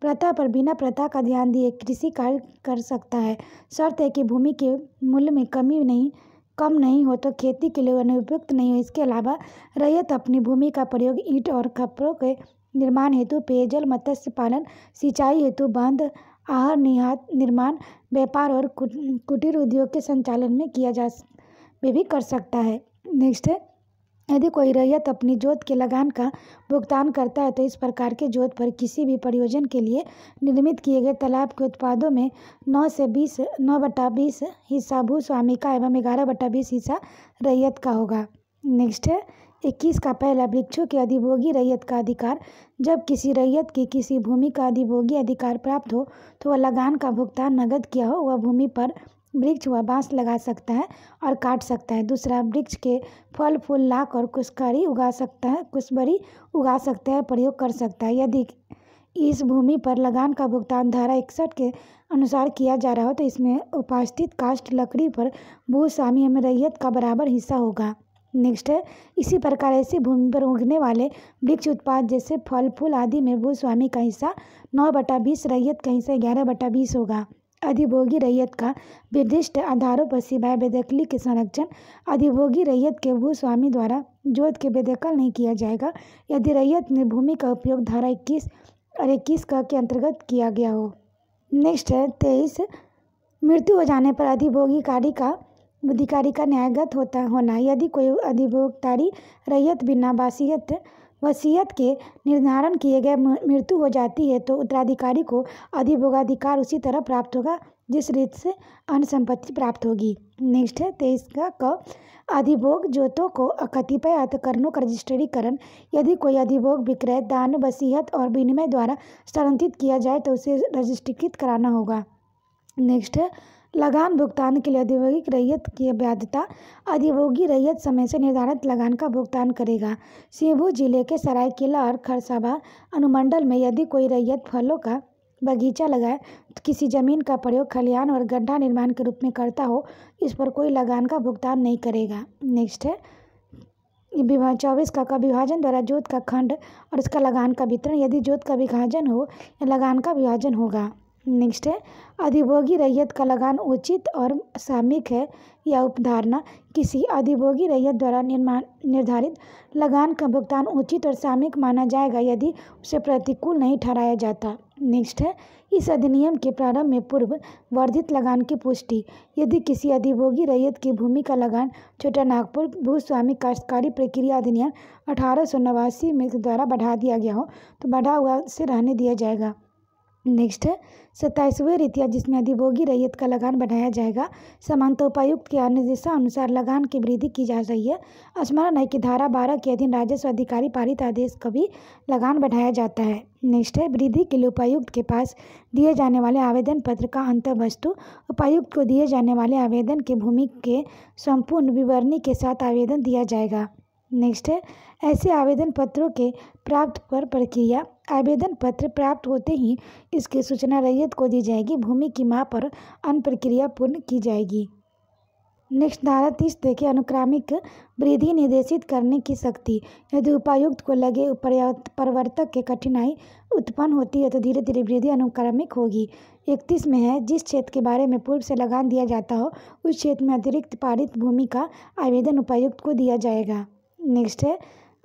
Speaker 1: प्रथा पर बिना प्रथा का ध्यान दिए कृषि कार्य कर सकता है शर्त है कि भूमि के मूल्य में कमी नहीं कम नहीं हो तो खेती के लिए अनुपयुक्त नहीं हो इसके अलावा रैयत अपनी भूमि का प्रयोग ईंट और खपरों के निर्माण हेतु पेयजल मत्स्य पालन सिंचाई हेतु बांध आहार निहात निर्माण व्यापार और कुटीर उद्योग के संचालन में किया जा भी कर सकता है नेक्स्ट है यदि कोई रैयत अपनी जोत के लगान का भुगतान करता है तो इस प्रकार के जोत पर किसी भी प्रयोजन के लिए निर्मित किए गए तालाब के उत्पादों में नौ से बीस नौ बटा बीस हिस्सा भूस्वामी का एवं ग्यारह बटा बीस हिस्सा रैयत का होगा नेक्स्ट है इक्कीस का पहला वृक्षों के अधिभोगी रैयत का अधिकार जब किसी रैयत की किसी भूमि का अधिभोगी अधिकार प्राप्त हो तो वह लगान का भुगतान नगद किया हो वह भूमि पर वृक्ष हुआ बाँस लगा सकता है और काट सकता है दूसरा वृक्ष के फल फूल ला कर कुशकारी उगा सकता है कुशबरी उगा सकता है प्रयोग कर सकता है यदि इस भूमि पर लगान का भुगतान धारा इकसठ के अनुसार किया जा रहा हो तो इसमें उपास्थित काष्ठ लकड़ी पर भूस्वामी एवं रैयत का बराबर हिस्सा होगा नेक्स्ट है इसी प्रकार ऐसी भूमि पर उगने वाले वृक्ष उत्पाद जैसे फल फूल आदि में भूस्वामी का हिस्सा नौ बटा बीस रैयत का हिस्सा ग्यारह बटा बीस होगा अधिभोगी रैयत का विदिष्ट आधारों पर सिवाय बेदखली के संरक्षण अधिभोगी रैयत के भूस्वामी द्वारा जोत के बेदखल नहीं किया जाएगा यदि रैयत ने भूमि का उपयोग धारा इक्कीस और इक्कीस का के अंतर्गत किया गया हो नेक्स्ट है तेईस मृत्यु हो जाने पर कार्य का अधिकारी का न्यायगत होता होना यदि कोई अधिभोगकारी रैयत बिना बासीयत वसीयत के निर्धारण किए गए मृत्यु हो जाती है तो उत्तराधिकारी को अधिभोगाधिकार उसी तरह प्राप्त होगा जिस रीत से अन्य संपत्ति प्राप्त होगी नेक्स्ट है तेईस का क अधिभोग जोतों को कतिपय अर्थकरणों का रजिस्ट्रीकरण यदि कोई अधिभोग विक्रय दान वसीयत और विनिमय द्वारा स्थानांतरित किया जाए तो उसे रजिस्ट्रीकृत कराना होगा नेक्स्ट है लगान भुगतान के लिए औद्योगिक रैयत की बाध्यता औद्योगी रैयत समय से निर्धारित लगान का भुगतान करेगा सिंहभू जिले के सरायकेला और खरसाबा अनुमंडल में यदि कोई रैयत फलों का बगीचा लगाए तो किसी जमीन का प्रयोग खलिहान और गड्ढा निर्माण के रूप में करता हो इस पर कोई लगान का भुगतान नहीं करेगा नेक्स्ट है चौबीस का का विभाजन द्वारा जोत का खंड और इसका लगान का वितरण यदि जोत का विभाजन हो या लगान का विभाजन होगा नेक्स्ट है अधिभोगी रैयत का लगान उचित और सामिक है यह उपधारणा किसी अधिभोगी रैयत द्वारा निर्माण निर्धारित लगान का भुगतान उचित और सामयिक माना जाएगा यदि उसे प्रतिकूल नहीं ठहराया जाता नेक्स्ट है इस अधिनियम के प्रारंभ में पूर्व वर्धित लगान की पुष्टि यदि किसी अधिभोगी रैयत की भूमि का लगान छोटा नागपुर भूस्वामी काश्तकारी प्रक्रिया अधिनियम अठारह में द्वारा बढ़ा दिया गया हो तो बढ़ा हुआ से रहने दिया जाएगा नेक्स्ट है सत्ताईसवें रीतिया जिसमें अधिभोगी रैयत का लगान बढ़ाया जाएगा समानता उपायुक्त के अनुसार लगान की वृद्धि की जा रही है स्मरण है कि धारा बारह के अधीन राजस्व अधिकारी पारित आदेश का भी लगान बढ़ाया जाता है नेक्स्ट है वृद्धि के लिए उपायुक्त के पास दिए जाने वाले आवेदन पत्र का अंत वस्तु उपायुक्त को दिए जाने वाले आवेदन के भूमि के संपूर्ण विवरणी के साथ आवेदन दिया जाएगा नेक्स्ट है ऐसे आवेदन पत्रों के प्राप्त पर प्रक्रिया आवेदन पत्र प्राप्त होते ही इसकी सूचना रैयत को दी जाएगी भूमि की माँ पर अन्य प्रक्रिया पूर्ण की जाएगी नेक्स्ट धारा तीस देखिए अनुक्रामिक वृद्धि निर्देशित करने की शक्ति यदि उपायुक्त को लगे परिवर्तक के कठिनाई उत्पन्न होती है तो धीरे धीरे वृद्धि अनुक्रामिक होगी इकतीस में है जिस क्षेत्र के बारे में पूर्व से लगान दिया जाता हो उस क्षेत्र में अतिरिक्त पारित भूमि का आवेदन उपायुक्त को दिया जाएगा नेक्स्ट है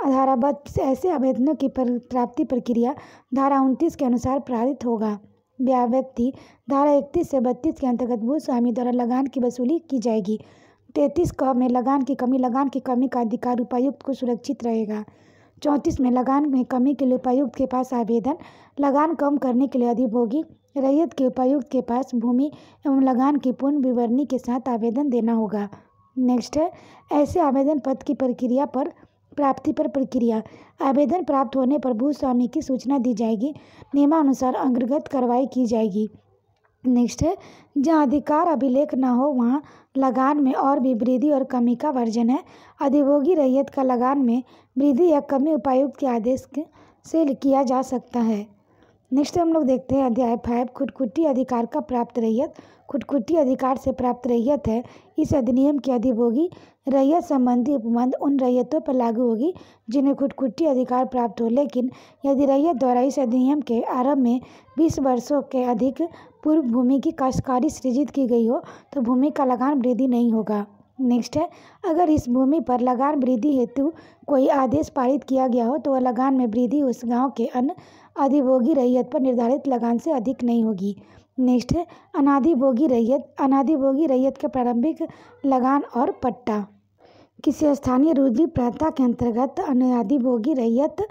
Speaker 1: आधाराबद्ध ऐसे आवेदनों की प्राप्ति प्रक्रिया धारा उनतीस के अनुसार प्रारित होगा व्यक्ति धारा इकतीस से बत्तीस के अंतर्गत भूस्वामी द्वारा लगान की वसूली की जाएगी तैंतीस क में लगान की कमी लगान की कमी का अधिकार उपायुक्त को सुरक्षित रहेगा चौंतीस में लगान में कमी के लिए उपायुक्त के पास आवेदन लगान कम करने के लिए अधिभोगी रैयत के उपायुक्त के पास भूमि एवं लगान की पूर्ण विवरणी के साथ आवेदन देना होगा नेक्स्ट है ऐसे आवेदन पत्र की प्रक्रिया पर प्राप्ति पर प्रक्रिया आवेदन प्राप्त होने पर भूस्वामी की सूचना दी जाएगी नियमानुसार अग्रगत कार्रवाई की जाएगी नेक्स्ट है जहाँ अधिकार अभिलेख न हो वहाँ लगान में और भी वृद्धि और कमी का वर्जन है अधिभोगी रैयत का लगान में वृद्धि या कमी उपायुक्त के आदेश से किया जा सकता है नेक्स्ट हम लोग देखते हैं अध्याय फाइव खुटखुटी अधिकार का प्राप्त रैयत खुटखुटी अधिकार से प्राप्त रैयत है इस अधिनियम के अधिभोगी रैयत संबंधी उपबंध उन रैयतों पर लागू होगी जिन्हें खुटखुटी अधिकार प्राप्त हो लेकिन यदि रैयत द्वारा इस अधिनियम के आरंभ में बीस वर्षों के अधिक पूर्व भूमि की काश्तकारी सृजित की गई हो तो भूमि का लगान वृद्धि नहीं होगा नेक्स्ट है अगर इस भूमि पर लगान वृद्धि हेतु कोई आदेश पारित किया गया हो तो वह लगान में वृद्धि उस गांव के अन्य अधिभोगी रैयत पर निर्धारित लगान से अधिक नहीं होगी नेक्स्ट है अनाधिभोगी रैयत अनाधिभोगी रैयत के प्रारंभिक लगान और पट्टा किसी स्थानीय रूजी प्रथा के अंतर्गत अनाधिभोगी रैयत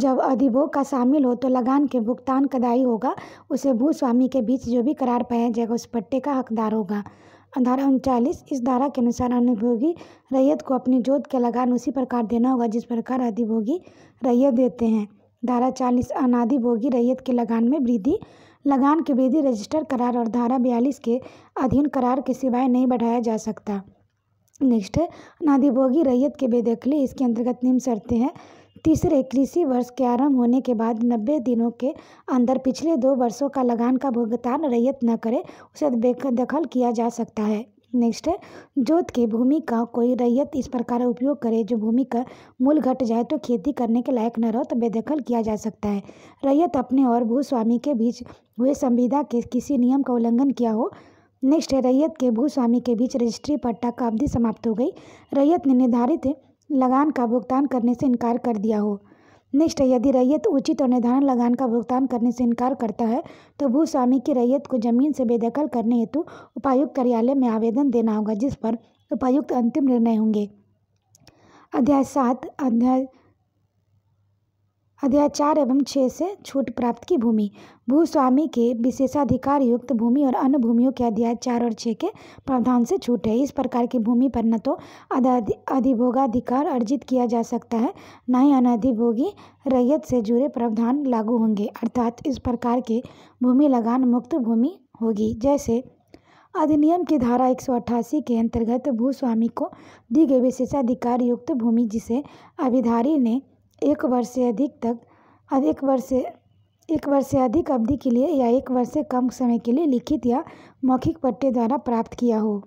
Speaker 1: जब अधिभोग का शामिल हो तो लगान के भुगतान कदाई होगा उसे भूस्वामी के बीच जो भी करार पाया जाएगा उस पट्टे का हकदार होगा धारा उनचालीस इस धारा के अनुसार अनिभोगी रैयत को अपनी जोत के लगान उसी प्रकार देना होगा जिस प्रकार अधिभोगी रैयत देते हैं धारा चालीस अनादि भोगी रैयत के लगान में वृद्धि लगान की वृद्धि रजिस्टर करार और धारा बयालीस के अधीन करार के सिवाय नहीं बढ़ाया जा सकता नेक्स्ट अनादि भोगी रैयत के बेदखली इसके अंतर्गत निम्न शर्तें हैं तीसरे कृषि वर्ष के आरंभ होने के बाद नब्बे दिनों के अंदर पिछले दो वर्षों का लगान का भुगतान रैयत न करे उसे बेदखल किया जा सकता है नेक्स्ट है जोत की भूमि का कोई रैयत इस प्रकार उपयोग करे जो भूमि का मूल घट जाए तो खेती करने के लायक न रहो तो बेदखल किया जा सकता है रैयत अपने और भूस्वामी के बीच हुए संविदा के किसी नियम का उल्लंघन किया हो नेक्स्ट है रैयत के भूस्वामी के बीच रजिस्ट्री पट्टा का अवधि समाप्त हो गई रैयत ने निर्धारित लगान का भुगतान करने से इनकार कर दिया हो नेक्स्ट है यदि रैयत उचित और निर्धारण लगान का भुगतान करने से इनकार करता है तो भूस्वामी की रैयत को जमीन से बेदखल करने हेतु उपायुक्त कार्यालय में आवेदन देना होगा जिस पर उपायुक्त अंतिम निर्णय होंगे अध्याय सात अध्याय अध्याचार एवं छः से छूट प्राप्त की भूमि भूस्वामी के विशेषाधिकार युक्त भूमि और अन्य भूमियों के अध्याय चार और छः के प्रावधान से छूट है इस प्रकार की भूमि पर न तो अधिभोगाधिकार अर्जित किया जा सकता है न ही अनधिभोगी रैयत से जुड़े प्रावधान लागू होंगे अर्थात इस प्रकार के भूमि लगान मुक्त भूमि होगी जैसे अधिनियम की धारा 188 के अंतर्गत भूस्वामी को दी गई विशेषाधिकार युक्त भूमि जिसे अभिधारी ने एक वर्ष से अधिक तक अधिक वर्ष से एक वर्ष से अधिक अवधि के लिए या एक वर्ष से कम समय के लिए लिखित या मौखिक पट्टे द्वारा प्राप्त किया हो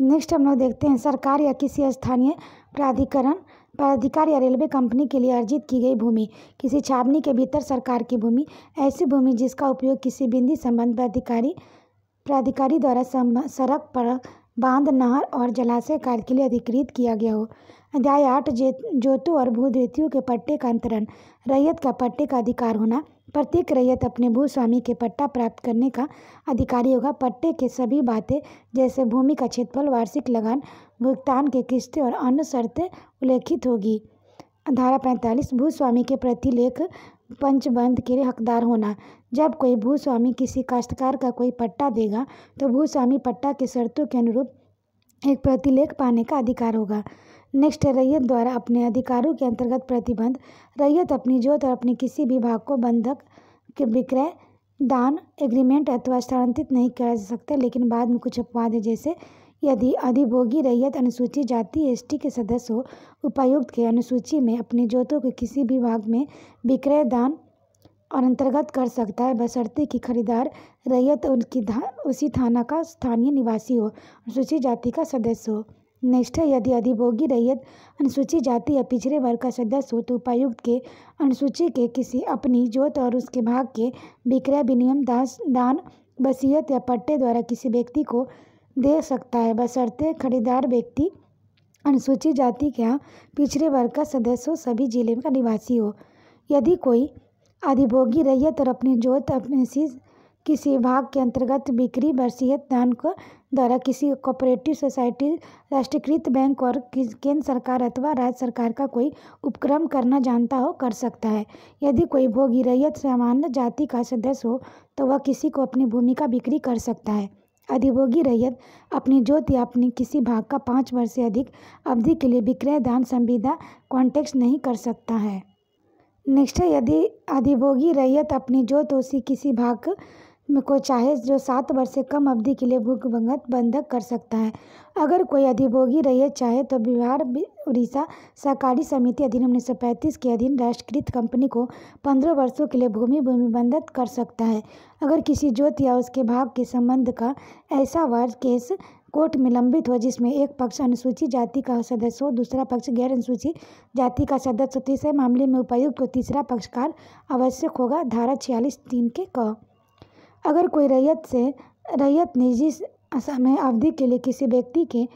Speaker 1: नेक्स्ट हम लोग देखते हैं सरकार या किसी स्थानीय प्राधिकरण प्राधिकार या रेलवे कंपनी के लिए अर्जित की गई भूमि किसी छावनी के भीतर सरकार की भूमि ऐसी भूमि जिसका उपयोग किसी बिंदी संबंध प्राधिकारी प्राधिकारी द्वारा सड़क पर बांध नहर और जलाशय कार्य के लिए अधिकृत किया गया हो अध्याय आठ जोतों और भूधेतियों के पट्टे का अंतरण रैयत का पट्टे का अधिकार होना प्रत्येक रैयत अपने भूस्वामी के पट्टा प्राप्त करने का अधिकारी होगा पट्टे के सभी बातें जैसे भूमि का क्षेत्रफल वार्षिक लगान भुगतान के किस्ते और अन्य शर्तें उल्लेखित होगी धारा पैंतालीस भूस्वामी के प्रतिलेख पंचबंध के हकदार होना जब कोई भूस्वामी किसी काश्तकार का कोई पट्टा देगा तो भूस्वामी पट्टा के शर्तों के अनुरूप एक प्रतिलेख पाने का अधिकार होगा नेक्स्ट है रैयत द्वारा अपने अधिकारों के अंतर्गत प्रतिबंध रैयत अपनी जोत और अपने किसी भी भाग को बंधक विक्रय दान एग्रीमेंट अथवा स्थानांतरित नहीं करा जा सकता लेकिन बाद में कुछ अपवाद है जैसे यदि अधिभोगी रैयत अनुसूचित जाति एसटी के सदस्य हो उपायुक्त के अनुसूची में अपनी जोतों के किसी भी भाग में विक्रय दान और अंतर्गत कर सकता है बशर्ते कि खरीदार रैयत उनकी धा, उसी थाना का स्थानीय निवासी हो अनुसूचित जाति का सदस्य हो निष्ठा यदि अधिभोगी रैयत अनुसूचित जाति या पिछड़े वर्ग का सदस्य हो तो उपायुक्त के अनुसूची के किसी अपनी जोत और उसके भाग के विक्रय विनियम दास दान बसियत या पट्टे द्वारा किसी व्यक्ति को दे सकता है बशर्ते खरीदार व्यक्ति अनुसूचित जाति के या पिछड़े वर्ग का सदस्य हो सभी जिले का निवासी हो यदि कोई अधिभोगी रैयत और अपनी जोत अपने सी किसी भाग के अंतर्गत बिक्री वर्षीय दान द्वारा किसी कोऑपरेटिव सोसाइटी राष्ट्रीयकृत बैंक और केंद्र सरकार अथवा राज्य सरकार का कोई उपक्रम करना जानता हो कर सकता है यदि कोई भोगी रैयत सामान्य जाति का सदस्य हो तो वह किसी को अपनी भूमि का बिक्री कर सकता है अधिभोगी रैयत अपनी ज्योति या अपनी किसी भाग का पाँच वर्ष से अधिक अवधि के लिए विक्रय दान संविदा कॉन्टेक्ट नहीं कर सकता है नेक्स्ट है यदि अधिभोगी रैयत अपनी ज्योत उसी किसी भाग को चाहे जो सात वर्ष से कम अवधि के लिए भूख बंधक कर सकता है अगर कोई अधिभोगी रहे चाहे तो बिहार उड़ीसा सहकारी समिति अधिनियम उन्नीस सौ पैंतीस के अधीन राष्ट्रकृत कंपनी को पंद्रह वर्षों के लिए भूमि भूमि बंधक कर सकता है अगर किसी ज्योत या उसके भाग के संबंध का ऐसा वर्ष केस कोर्ट में लंबित हो जिसमें एक पक्ष अनुसूचित जाति का सदस्य हो दूसरा पक्ष गैर अनुसूचित जाति का सदस्य हो तो तीसरे मामले में उपायुक्त को तीसरा पक्षकार आवश्यक होगा धारा छियालीस तीन के क अगर कोई रैयत से रैयत निजी समय अवधि के लिए किसी व्यक्ति के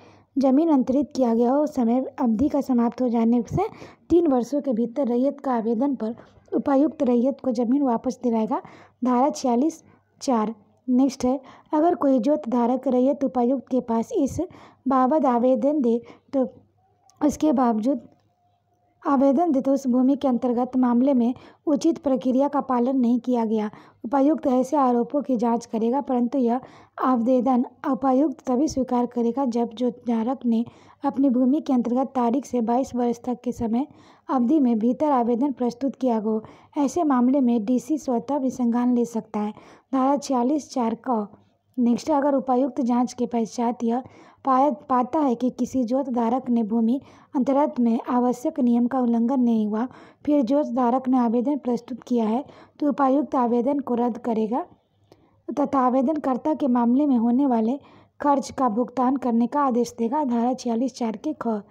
Speaker 1: जमीन अंतरित किया गया हो समय अवधि का समाप्त हो जाने से तीन वर्षों के भीतर रैयत का आवेदन पर उपायुक्त रैयत को जमीन वापस दिलाएगा धारा छियालीस चार नेक्स्ट है अगर कोई जोत धारक रैयत उपायुक्त के पास इस बाबत आवेदन दे तो उसके बावजूद आवेदन धृतोष भूमि के अंतर्गत मामले में उचित प्रक्रिया का पालन नहीं किया गया उपायुक्त ऐसे आरोपों की जांच करेगा परंतु यह आवेदन उपायुक्त तभी स्वीकार करेगा जब जो धारक ने अपनी भूमि के अंतर्गत तारीख से 22 वर्ष तक के समय अवधि में भीतर आवेदन प्रस्तुत किया हो ऐसे मामले में डीसी स्वतः भी संज्ञान ले सकता है धारा छियालीस चार का नेक्स्ट अगर उपायुक्त जांच के पश्चात यह पाया पाता है कि किसी जोत धारक ने भूमि अंतरण में आवश्यक नियम का उल्लंघन नहीं हुआ फिर जोत धारक ने आवेदन प्रस्तुत किया है तो उपायुक्त आवेदन को रद्द करेगा तथा आवेदनकर्ता के मामले में होने वाले खर्च का भुगतान करने का आदेश देगा धारा छियालीस चार के ख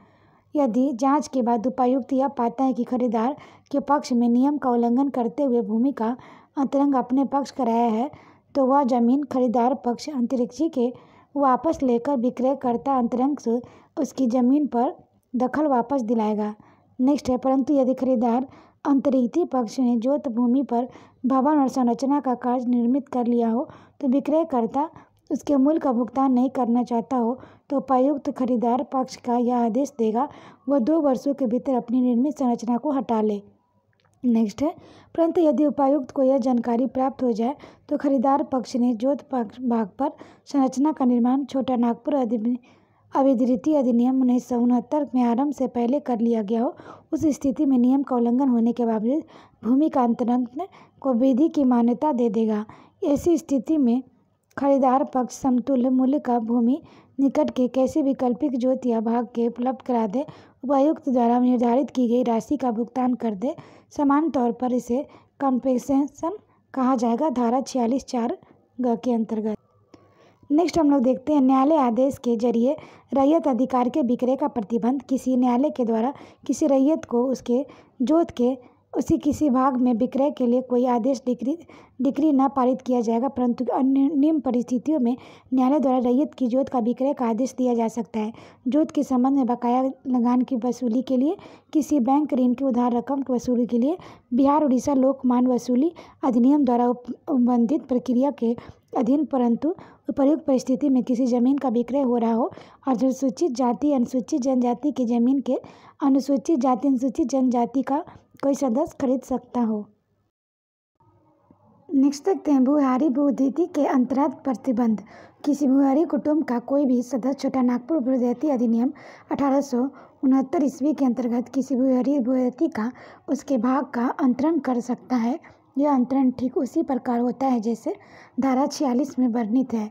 Speaker 1: यदि जांच के बाद उपायुक्त यह पाता है कि खरीदार के पक्ष में नियम का उल्लंघन करते हुए भूमि का अंतरंग अपने पक्ष कराया है तो वह जमीन खरीदार पक्ष अंतरिक्षी के वापस लेकर विक्रयकर्ता अंतरंग से उसकी जमीन पर दखल वापस दिलाएगा नेक्स्ट है परंतु यदि खरीदार अंतरिक्ष पक्ष ने जोत भूमि पर भवन और संरचना का कार्य निर्मित कर लिया हो तो विक्रयकर्ता उसके मूल का भुगतान नहीं करना चाहता हो तो उपायुक्त खरीदार पक्ष का यह आदेश देगा वह दो वर्षों के भीतर अपनी निर्मित संरचना को हटा ले नेक्स्ट है परंतु यदि उपायुक्त को यह जानकारी प्राप्त हो जाए तो खरीदार पक्ष ने जोत भाग पर संरचना का निर्माण छोटा नागपुर अभिधृति अधिनियम उन्नीस सौ उनहत्तर में आरंभ से पहले कर लिया गया हो उस स्थिति में नियम का उल्लंघन होने के बावजूद भूमि का अंतरंग को विधि की मान्यता दे देगा ऐसी स्थिति में खरीदार पक्ष समतुल्य मूल्य का भूमि निकट के कैसे वैकल्पिक जोत या भाग के उपलब्ध करा दे उपायुक्त द्वारा निर्धारित की गई राशि का भुगतान कर दे समान तौर पर इसे कंपेसेशन कहा जाएगा धारा छियालीस चार ग के अंतर्गत नेक्स्ट हम लोग देखते हैं न्यायालय आदेश के जरिए रैयत अधिकार के बिक्रय का प्रतिबंध किसी न्यायालय के द्वारा किसी रैयत को उसके जोत के उसी किसी भाग में विक्रय के लिए कोई आदेश डिक्री डिक्री न पारित किया जाएगा परंतु निम्न परिस्थितियों में न्यायालय द्वारा रैयत की जोत का विक्रय का आदेश दिया जा सकता है जोत के संबंध में बकाया लगान की वसूली के लिए किसी बैंक ऋण की उधार रकम की वसूली के लिए बिहार उड़ीसा लोकमान वसूली अधिनियम द्वारा उपबंधित प्रक्रिया के अधीन परंतु उपयुक्त परिस्थिति में किसी जमीन का विक्रय हो रहा हो और अनुसूचित जाति अनुसूचित जनजाति की जमीन के अनुसूचित जाति अनुसूचित जनजाति का कोई सदस्य खरीद सकता हो नेक्स्ट देखते हैं बुहारी बुद्धि के अंतरात प्रतिबंध किसी बुहारी कुटुंब का कोई भी सदस्य छोटा नागपुर बुद्धि अधिनियम अठारह सौ उनहत्तर ईस्वी के अंतर्गत किसी बुहारी भूदैती का उसके भाग का अंतरण कर सकता है यह अंतरण ठीक उसी प्रकार होता है जैसे धारा छियालीस में वर्णित है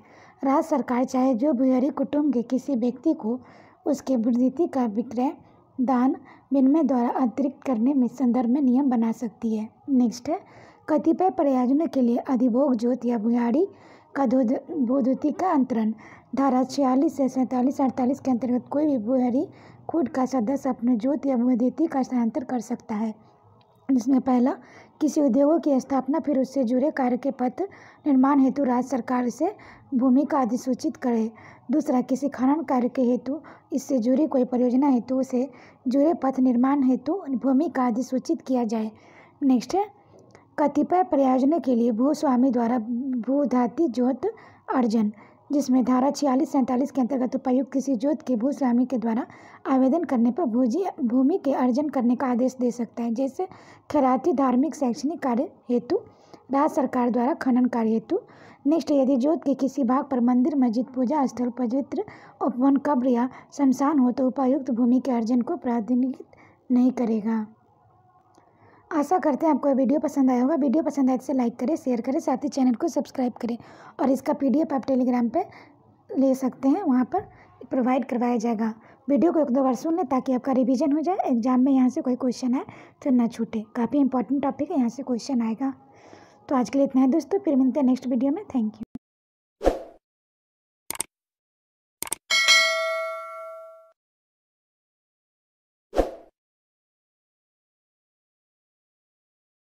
Speaker 1: राज्य सरकार चाहे जो बुहारी कुटुंब के किसी व्यक्ति को उसके बुद्धि का विक्रय दान विनिमय द्वारा अतिरिक्त करने में संदर्भ में नियम बना सकती है नेक्स्ट है कतिपय प्रयोजनों के लिए अधिभोग ज्योत या बुहाड़ी का दूध का अंतरण धारा छियालीस से सैंतालीस अड़तालीस के अंतर्गत कोई भी बुहारी खुद का सदस्य अपने ज्योत या भूधुति का स्थानांतर कर सकता है जिसमें पहला किसी उद्योगों की स्थापना फिर उससे जुड़े कार्य के पथ निर्माण हेतु राज्य सरकार से भूमि का अधिसूचित करे दूसरा किसी खनन कार्य के हेतु इससे जुड़ी कोई परियोजना हेतु उसे जुड़े पथ निर्माण हेतु भूमि का अधिसूचित किया जाए नेक्स्ट कतिपय प्रयोजनों के लिए भूस्वामी द्वारा भूधाति जोत अर्जन जिसमें धारा छियालीस सैंतालीस के अंतर्गत उपायुक्त किसी जोत के भूस्वामी के द्वारा आवेदन करने पर भूजी भूमि के अर्जन करने का आदेश दे सकता है जैसे खैराती धार्मिक शैक्षणिक कार्य हेतु राज्य सरकार द्वारा खनन कार्य हेतु नेक्स्ट यदि जोत के किसी भाग पर मंदिर मस्जिद पूजा स्थल पवित्र उपवन कब्र या शमशान हो तो उपायुक्त भूमि के अर्जन को प्राधिन्वित नहीं करेगा आशा करते हैं आपको वीडियो पसंद आया होगा वीडियो पसंद आए तो लाइक करें शेयर करें साथ ही चैनल को सब्सक्राइब करें और इसका पी आप टेलीग्राम पर ले सकते हैं वहाँ पर प्रोवाइड करवाया जाएगा वीडियो को एक दो बार सुन लें ताकि आपका रिवीजन हो जाए एग्जाम में यहाँ से कोई क्वेश्चन आए तो ना छूटे काफ़ी इंपॉर्टेंट टॉपिक है यहाँ से क्वेश्चन आएगा तो आज के लिए इतना है दोस्तों फिर मिलते हैं नेक्स्ट वीडियो में थैंक यू